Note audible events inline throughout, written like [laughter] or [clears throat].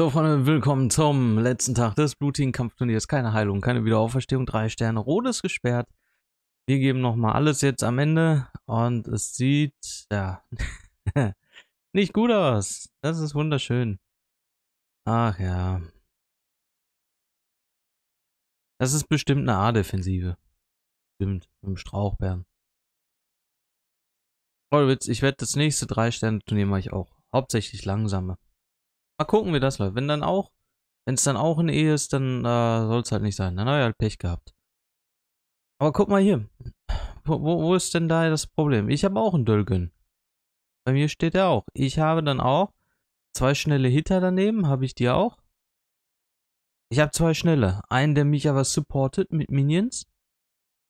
So, Freunde, willkommen zum letzten Tag des blutigen Kampfturniers. Keine Heilung, keine Wiederauferstehung, drei Sterne, rot ist gesperrt. Wir geben nochmal alles jetzt am Ende und es sieht, ja, [laughs] nicht gut aus. Das ist wunderschön. Ach ja. Das ist bestimmt eine A-Defensive. Stimmt, im Strauchbären. Vollwitz, ich werde das nächste drei Sterne Turnier mache ich auch. Hauptsächlich langsamer. Mal gucken, wie das läuft. Wenn dann auch, wenn es dann auch eine Ehe ist, dann äh, soll es halt nicht sein. Dann hat ich halt Pech gehabt. Aber guck mal hier. Wo, wo, wo ist denn da das Problem? Ich habe auch einen Dölgen. Bei mir steht er auch. Ich habe dann auch zwei schnelle Hitter daneben. Habe ich die auch? Ich habe zwei schnelle. Einen, der mich aber supportet mit Minions.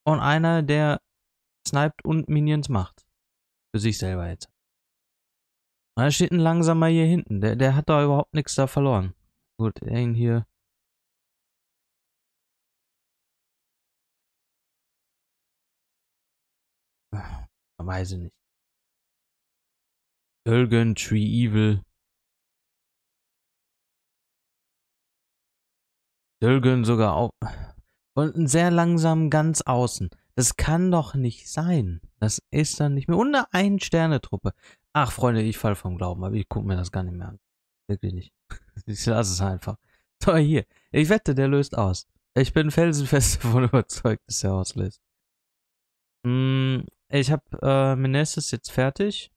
Und einer, der sniped und Minions macht. Für sich selber jetzt. Da steht ein langsamer hier hinten. Der, der hat da überhaupt nichts da verloren. Gut, den hier. Ach, weiß ich nicht. Ölgen Tree Evil. Dölgen sogar auch. Und sehr langsam ganz außen. Das kann doch nicht sein. Das ist dann nicht mehr. Und eine Ein-Sterne-Truppe. Ach, Freunde, ich fall vom Glauben, aber ich gucke mir das gar nicht mehr an. Wirklich nicht. [laughs] Ich lasse es einfach. So, [laughs] hier. Ich wette, der löst aus. Ich bin felsenfest [laughs] davon überzeugt, dass er auslöst. Mm, ich habe äh, Menestes jetzt fertig.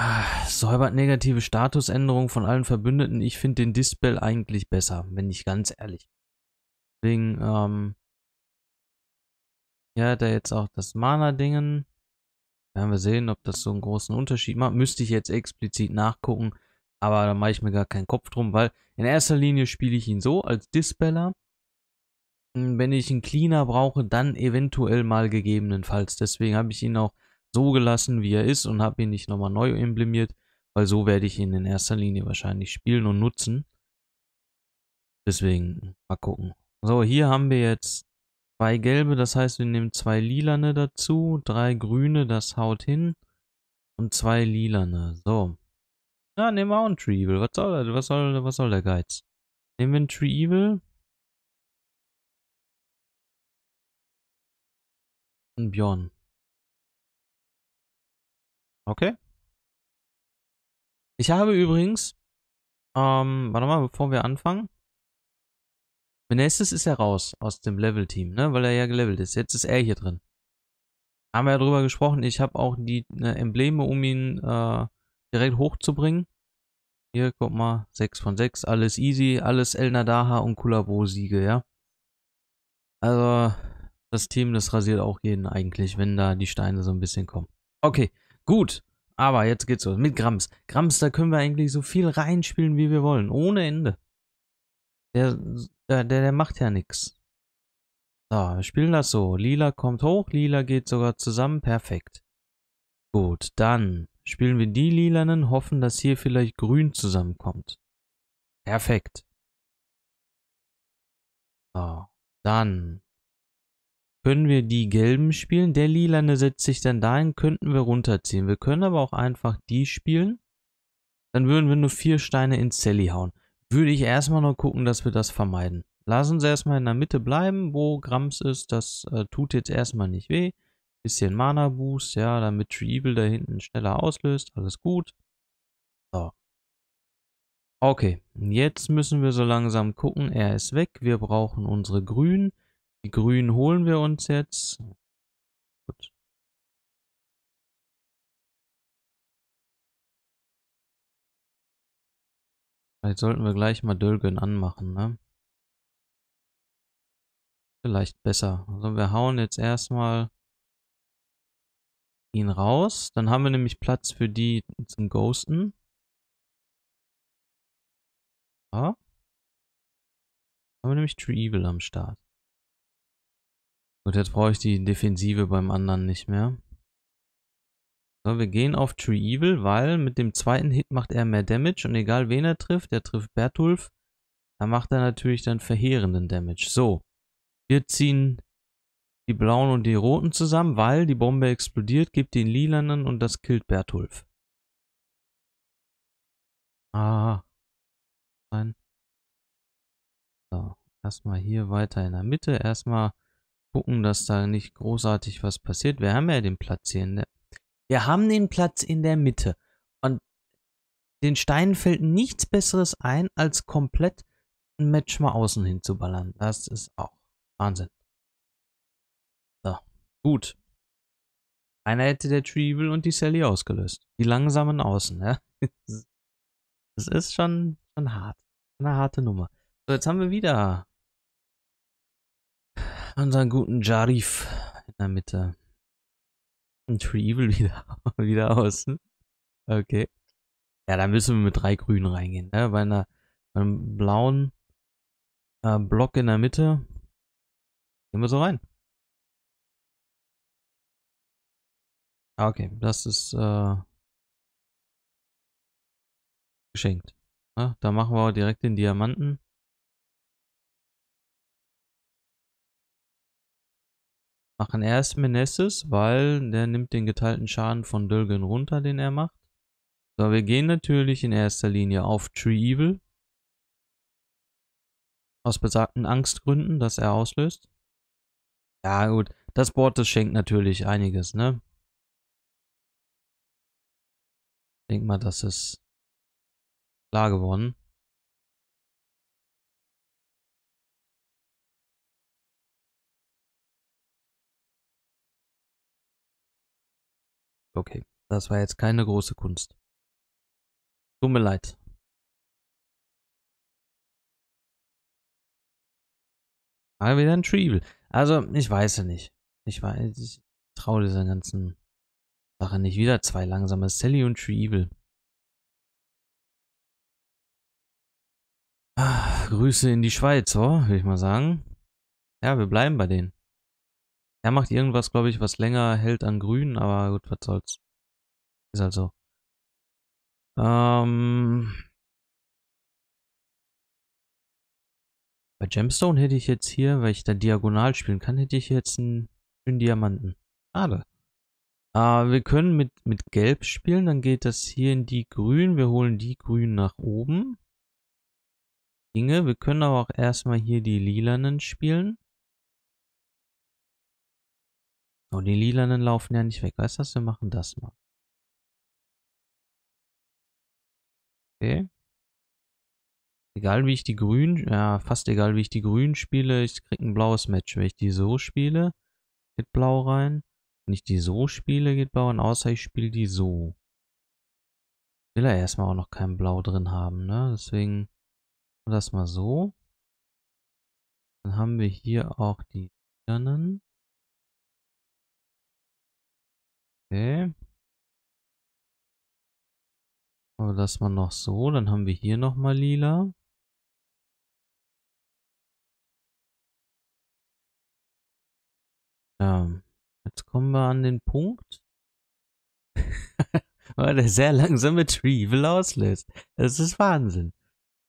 Ah, säubert negative Statusänderungen von allen Verbündeten. Ich finde den Dispel eigentlich besser, wenn ich ganz ehrlich. Deswegen, ähm, ja, da jetzt auch das Mana-Dingen. Werden wir sehen, ob das so einen großen Unterschied macht. Müsste ich jetzt explizit nachgucken, aber da mache ich mir gar keinen Kopf drum, weil in erster Linie spiele ich ihn so als Dispeller. Hm, wenn ich einen Cleaner brauche, dann eventuell mal gegebenenfalls. Deswegen habe ich ihn auch so gelassen, wie er ist und habe ihn nicht nochmal neu emblemiert, weil so werde ich ihn in erster Linie wahrscheinlich spielen und nutzen. Deswegen mal gucken. So, hier haben wir jetzt Zwei gelbe, das heißt, wir nehmen zwei lilane dazu, drei grüne, das haut hin und zwei lilane. So. Ja, nehmen wir auch einen Tree Evil. Was soll, was soll, was soll der Geiz? Nehmen wir einen Tree Evil. Und Bjorn. Okay. Ich habe übrigens, ähm, warte mal, bevor wir anfangen. Menestes ist ja raus aus dem Level-Team, ne? weil er ja gelevelt ist. Jetzt ist er hier drin. Haben wir ja drüber gesprochen. Ich habe auch die ne, Embleme, um ihn äh, direkt hochzubringen. Hier, guck mal, 6 von 6, alles easy, alles El Nadaha und Kulabo-Siege, ja. Also, das Team, das rasiert auch jeden eigentlich, wenn da die Steine so ein bisschen kommen. Okay, gut. Aber jetzt geht's los mit Grams. Grams, da können wir eigentlich so viel reinspielen, wie wir wollen, ohne Ende. Der, der, der macht ja nichts. So, wir spielen das so. Lila kommt hoch, Lila geht sogar zusammen. Perfekt. Gut, dann spielen wir die Lilanen, hoffen, dass hier vielleicht Grün zusammenkommt. Perfekt. So, dann können wir die Gelben spielen. Der Lilane setzt sich dann dahin, könnten wir runterziehen. Wir können aber auch einfach die spielen. Dann würden wir nur vier Steine ins Sally hauen würde ich erstmal noch gucken, dass wir das vermeiden. Lass uns erstmal in der Mitte bleiben, wo Grams ist. Das äh, tut jetzt erstmal nicht weh. Bisschen Mana-Boost, ja, damit Trieval da hinten schneller auslöst. Alles gut. So. Okay, jetzt müssen wir so langsam gucken. Er ist weg. Wir brauchen unsere Grünen. Die Grünen holen wir uns jetzt. Vielleicht sollten wir gleich mal Dölgen anmachen, ne? Vielleicht besser. Also wir hauen jetzt erstmal ihn raus. Dann haben wir nämlich Platz für die zum Ghosten. Ja. Haben wir nämlich True Evil am Start. Gut, jetzt brauche ich die Defensive beim anderen nicht mehr. So, ne, wir gehen auf Tree Evil, weil mit dem zweiten Hit macht er mehr Damage und egal wen er trifft, der trifft Bertulf, da macht er natürlich dann verheerenden Damage. So, wir ziehen die blauen und die roten zusammen, weil die Bombe explodiert, gibt den lilanen und das killt Bertulf. Ah. Nein. So, erstmal hier weiter in der Mitte. Erstmal gucken, dass da nicht großartig was passiert. Wir haben ja den Platzieren, wir haben den Platz in der Mitte. Und den Steinen fällt nichts Besseres ein, als komplett ein Match mal außen hinzuballern. Das ist auch Wahnsinn. So, gut. Einer hätte der Trieval und die Sally ausgelöst. Die langsamen Außen, ja. [laughs] Das ist schon, schon hart. Eine harte Nummer. So, jetzt haben wir wieder unseren guten Jarif in der Mitte ein Tree Evil [laughs] wieder, wieder aus. Okay. Ja, dann müssen wir mit drei Grünen reingehen. Ne? Bei, einer, bei einem blauen äh, Block in der Mitte gehen wir so rein. Ah, okay, das ist äh, geschenkt. Ne? Da machen wir direkt den Diamanten. machen erst Meneses, weil der nimmt den geteilten Schaden von Dölgen runter, den er macht. So, wir gehen natürlich in erster Linie auf Tree Evil. Aus besagten Angstgründen, dass er auslöst. Ja gut, das Board, das schenkt natürlich einiges, ne? Ich denke mal, das ist klar geworden. Okay, das war jetzt keine große Kunst. Tut mir leid. Aber wieder ein Treeble. Also, ich weiß es nicht. Ich weiß, ich traue dieser ganzen Sache nicht. Wieder zwei langsame. Sally und Treeble. Ah, Grüße in die Schweiz, oh, würde ich mal sagen. Ja, wir bleiben bei denen. Er macht irgendwas, glaube ich, was länger hält an grün, aber gut, was soll's. Ist halt so. Ähm Bei Gemstone hätte ich jetzt hier, weil ich da diagonal spielen kann, hätte ich jetzt einen schönen Diamanten. Schade. Äh, wir können mit, mit Gelb spielen, dann geht das hier in die Grün. Wir holen die Grün nach oben. Dinge. Wir können aber auch erstmal hier die Lilanen spielen. Und die lilanen laufen ja nicht weg. Weißt du was? Wir machen das mal. Okay. Egal wie ich die grünen, ja, fast egal wie ich die grünen spiele, ich krieg ein blaues Match. Wenn ich die so spiele, geht blau rein. Wenn ich die so spiele, geht blau rein, außer ich spiele die so. Will er erstmal auch noch kein Blau drin haben, ne? Deswegen das mal so. Dann haben wir hier auch die lilanen. Okay. Aber das war noch so. Dann haben wir hier nochmal lila. Ja, jetzt kommen wir an den Punkt, [laughs] weil der sehr langsame Trieval auslöst. Das ist Wahnsinn.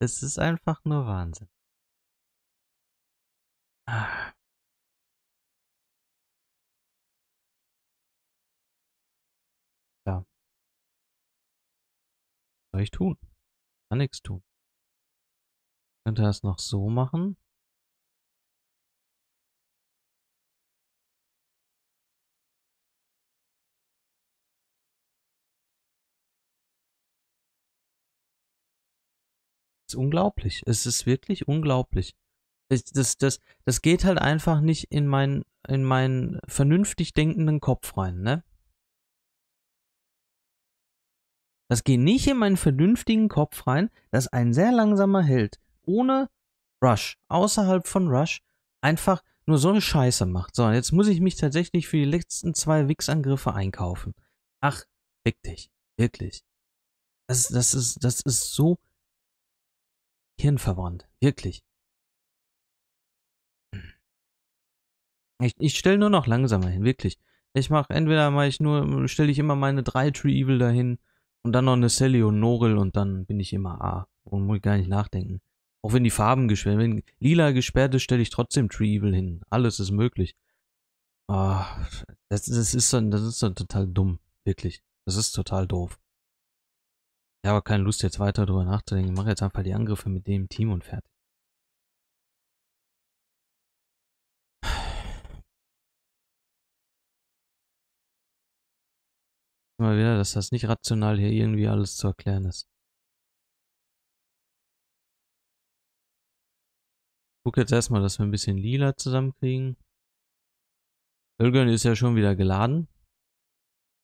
Das ist einfach nur Wahnsinn. Ah. soll ich tun? Kann nichts tun. Ich Könnte das noch so machen? Ist unglaublich. Es ist wirklich unglaublich. Das, das, das, das geht halt einfach nicht in meinen in meinen vernünftig denkenden Kopf rein, ne? Das geht nicht in meinen vernünftigen Kopf rein, dass ein sehr langsamer Held ohne Rush, außerhalb von Rush, einfach nur so eine Scheiße macht. So, jetzt muss ich mich tatsächlich für die letzten zwei Wix-Angriffe einkaufen. Ach, fick dich. Wirklich. Das, das, ist, das ist so hirnverwandt. Wirklich. Ich, ich stelle nur noch langsamer hin, wirklich. Ich mache entweder mach ich nur, stelle ich immer meine drei Tree Evil dahin und dann noch eine Sally und Noril und dann bin ich immer A. Ah, und muss ich gar nicht nachdenken. Auch wenn die Farben gesperrt werden. Lila gesperrt ist, stelle ich trotzdem Tree Evil hin. Alles ist möglich. Ah, das, das, ist dann, das ist dann total dumm. Wirklich. Das ist total doof. Ich habe keine Lust, jetzt weiter darüber nachzudenken. Ich mache jetzt einfach die Angriffe mit dem Team und fertig. Mal wieder, dass das nicht rational hier irgendwie alles zu erklären ist. Ich Guck jetzt erstmal, dass wir ein bisschen lila zusammenkriegen. Dölgön ist ja schon wieder geladen.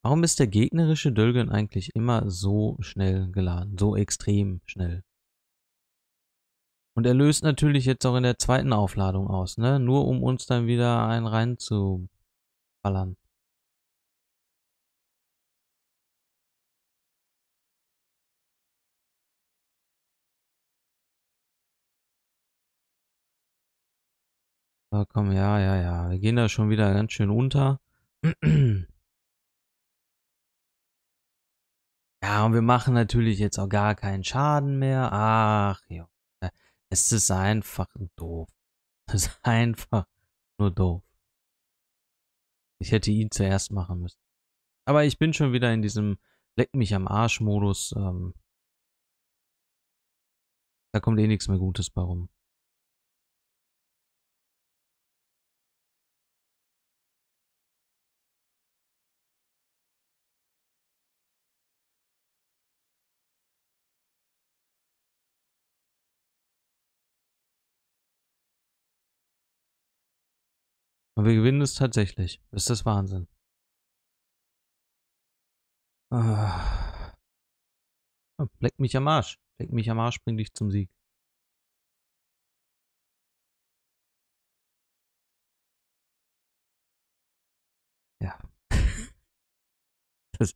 Warum ist der gegnerische Dölgön eigentlich immer so schnell geladen? So extrem schnell. Und er löst natürlich jetzt auch in der zweiten Aufladung aus, ne? Nur um uns dann wieder einen reinzuballern. Oh, komm, ja, ja, ja. Wir gehen da schon wieder ganz schön unter. [clears throat] ja, und wir machen natürlich jetzt auch gar keinen Schaden mehr. Ach, ja. Äh, es ist einfach doof. [laughs] Es ist einfach nur doof. Ich hätte ihn zuerst machen müssen. Aber ich bin schon wieder in diesem Leck mich am Arsch-Modus. Ähm, da kommt eh nichts mehr Gutes bei rum. Und wir gewinnen es tatsächlich. Ist das Wahnsinn. Ah. Oh, leck mich am Arsch. Leck mich am Arsch, bring dich zum Sieg. Ja. das,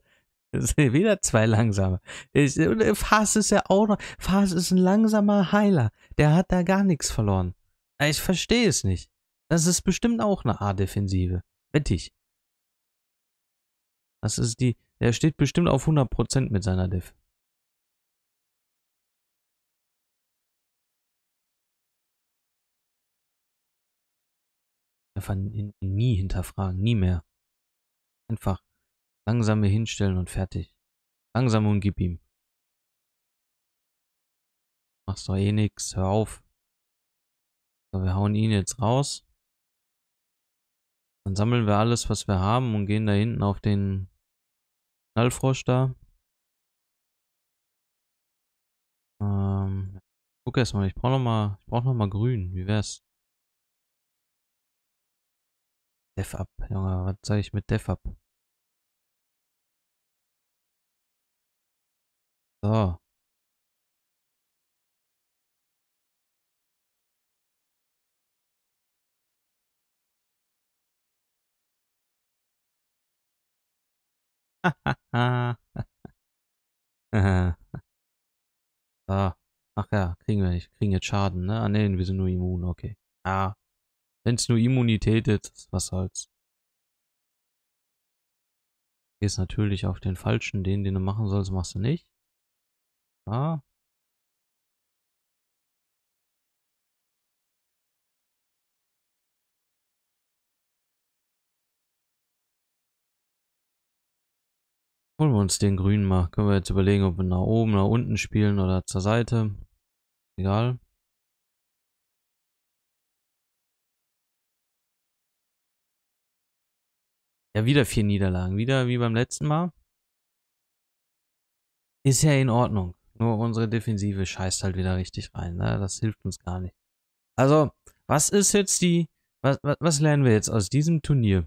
das sind wieder zwei langsame. Ich, äh, Fas ist ja auch noch. Fas ist ein langsamer Heiler. Der hat da gar nichts verloren. Ich verstehe es nicht. Das ist bestimmt auch eine A-Defensive. Wette ich. Das ist die, der steht bestimmt auf 100% mit seiner Def. Einfach nie hinterfragen, nie mehr. Einfach langsame hinstellen und fertig. Langsam und gib ihm. Machst doch eh nix, hör auf. So, wir hauen ihn jetzt raus. Dann sammeln wir alles, was wir haben und gehen da hinten auf den Knallfrosch da. Ähm, guck erstmal, ich brauche nochmal, ich brauche nochmal grün. Wie wär's? Def up, Junge, was sage ich mit Def up? So. so. [laughs] Ah, ach ja, kriegen wir nicht. Kriegen jetzt Schaden, ne? Ah, nein, wir sind nur immun, okay. Ah. Wenn es nur Immunität ist, was soll's. Gehst natürlich auf den falschen, den, den du machen sollst, machst du nicht. Ah. Holen wir uns den grünen mal. Können wir jetzt überlegen, ob wir nach oben, nach unten spielen oder zur Seite. Egal. Ja, wieder vier Niederlagen. Wieder wie beim letzten Mal. Ist ja in Ordnung. Nur unsere Defensive scheißt halt wieder richtig rein. Ne? Das hilft uns gar nicht. Also, was ist jetzt die... Was, was, was lernen wir jetzt aus diesem Turnier?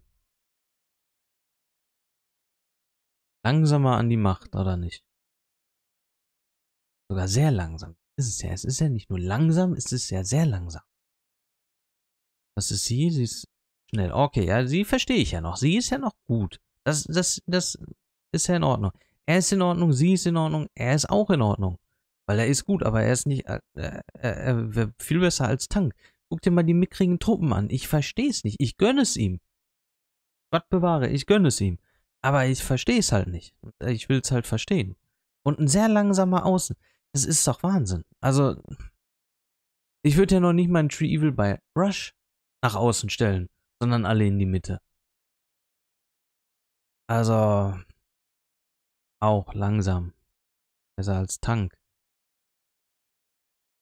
langsamer an die Macht, oder nicht? Sogar sehr langsam. Ist es ja. Es ist ja nicht nur langsam, es ist ja sehr langsam. Was ist sie? Sie ist schnell. Okay, ja, sie verstehe ich ja noch. Sie ist ja noch gut. Das, das, das ist ja in Ordnung. Er ist in Ordnung, sie ist in Ordnung, er ist auch in Ordnung. Weil er ist gut, aber er ist nicht äh, äh, äh viel besser als Tank. Guck dir mal die mickrigen Truppen an. Ich verstehe es nicht. Ich gönne es ihm. Gott bewahre, ich gönne es ihm. Aber ich verstehe es halt nicht. Ich will es halt verstehen. Und ein sehr langsamer Außen. Das ist doch Wahnsinn. Also, ich würde ja noch nicht mal Tree Evil bei Rush nach außen stellen, sondern alle in die Mitte. Also, auch langsam. Besser als Tank.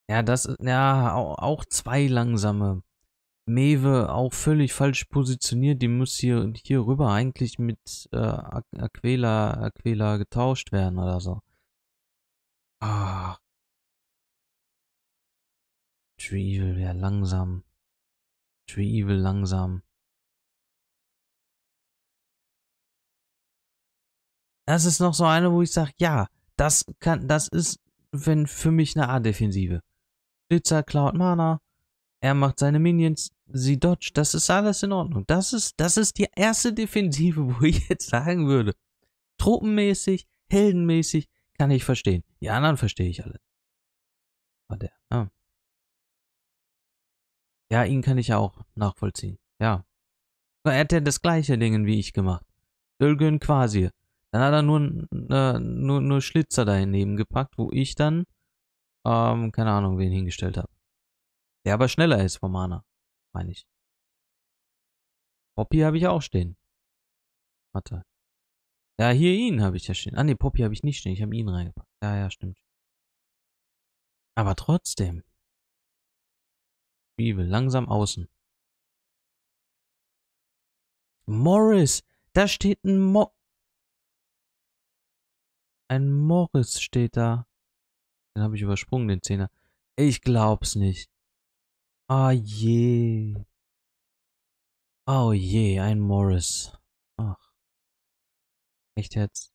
Ja, das, ja, auch zwei langsame Mewe auch völlig falsch positioniert. Die muss hier, hier rüber eigentlich mit äh, Aquila, Aquila getauscht werden oder so. Ah. Tree Evil wäre langsam. Tree Evil langsam. Das ist noch so eine, wo ich sage, ja, das kann, das ist wenn für mich eine A-Defensive. Blitzer klaut Mana, er macht seine Minions, sie dodge. Das ist alles in Ordnung. Das ist, das ist die erste Defensive, [laughs] wo ich jetzt sagen würde. Truppenmäßig, heldenmäßig, kann ich verstehen. Die anderen verstehe ich alle. War der. Ah. Ja, ihn kann ich ja auch nachvollziehen. Ja. Er hat ja das gleiche Ding wie ich gemacht. Dölgön quasi. Dann hat er nur, äh, nur, nur Schlitzer daneben gepackt, wo ich dann, ähm, keine Ahnung, wen hingestellt habe. Der aber schneller ist vom Mana, meine ich. Poppy habe ich auch stehen. Warte. Ja, hier ihn habe ich ja stehen. Ah ne, Poppy habe ich nicht stehen. Ich habe ihn reingepackt. Ja, ja, stimmt. Aber trotzdem. Evil, langsam außen. Morris! Da steht ein Mo... Ein Morris steht da. Den habe ich übersprungen, den Zehner. Ich glaub's nicht. Oh je. Oh je, ein Morris. Ach. Echt jetzt?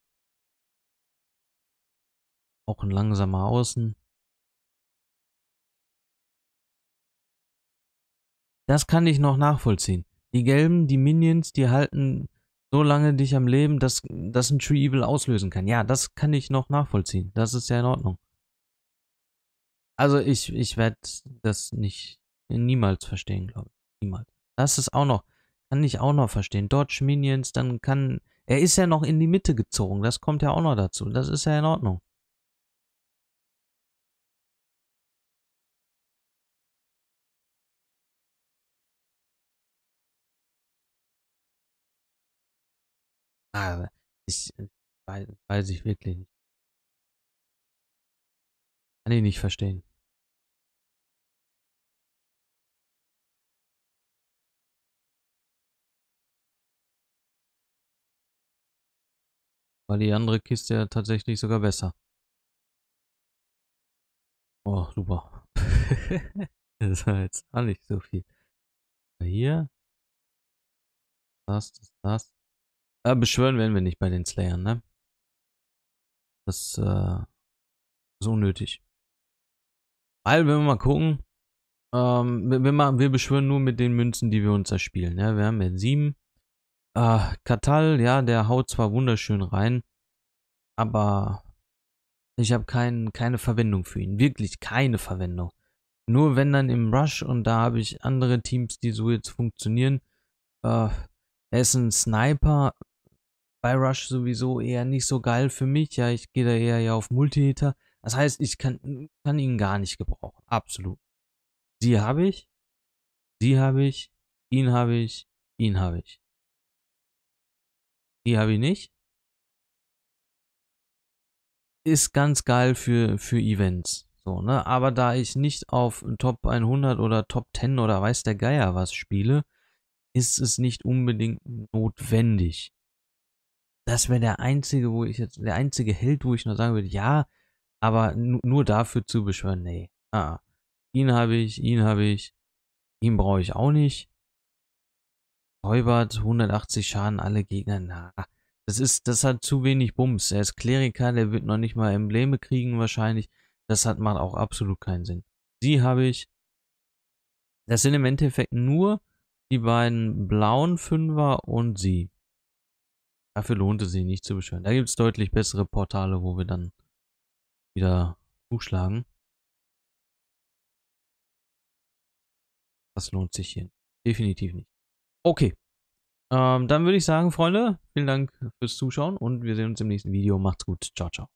Auch ein langsamer Außen. Das kann ich noch nachvollziehen. Die gelben, die Minions, die halten so lange dich am Leben, dass dass ein Tree Evil auslösen kann. Ja, das kann ich noch nachvollziehen. Das ist ja in Ordnung. Also ich, ich werde das nicht äh, niemals verstehen, glaube ich. Niemals. Das ist auch noch, kann ich auch noch verstehen. Dodge Minions, dann kann, er ist ja noch in die Mitte gezogen. Das kommt ja auch noch dazu. Das ist ja in Ordnung. Ah, ich äh, weiß, weiß ich wirklich nicht. Kann ich nicht verstehen. War die andere Kiste ja tatsächlich sogar besser. Oh, super. [laughs] das war jetzt gar nicht so viel. Hier. Das, das, das. Äh, beschwören werden wir nicht bei den Slayern, ne? Das äh, ist unnötig. Weil, wenn wir mal gucken, ähm, wir, wir, wir beschwören nur mit den Münzen, die wir uns erspielen. Ne? Wir haben ja sieben. Ah, Katal, ja, der haut zwar wunderschön rein, aber ich habe kein, keine Verwendung für ihn. Wirklich keine Verwendung. Nur wenn dann im Rush und da habe ich andere Teams, die so jetzt funktionieren. Äh, er ist ein Sniper. Bei Rush sowieso eher nicht so geil für mich. Ja, ich gehe da eher ja auf Multihitter. Das heißt, ich kann, kann ihn gar nicht gebrauchen. Absolut. Sie habe ich. Sie habe ich. Ihn habe ich. Ihn habe ich. Die habe ich nicht. Ist ganz geil für, für Events. So, ne? Aber da ich nicht auf Top 100 oder Top 10 oder weiß der Geier was spiele, ist es nicht unbedingt notwendig. Das wäre der einzige, wo ich jetzt, der einzige Held, wo ich noch sagen würde, ja, aber nur dafür zu beschwören, nee. Ah, ihn habe ich, ihn habe ich, ihn brauche ich auch nicht. Heubert, 180 Schaden, alle Gegner. Na, das ist, das hat zu wenig Bums. Er ist Kleriker, der wird noch nicht mal Embleme kriegen wahrscheinlich. Das hat macht auch absolut keinen Sinn. Sie habe ich. Das sind im Endeffekt nur die beiden blauen Fünfer und sie. Dafür lohnt es sich nicht zu beschweren. Da gibt es deutlich bessere Portale, wo wir dann wieder zuschlagen. Das lohnt sich hier definitiv nicht. Okay. Ähm, dann würde ich sagen, Freunde, vielen Dank fürs Zuschauen und wir sehen uns im nächsten Video. Macht's gut. Ciao, ciao.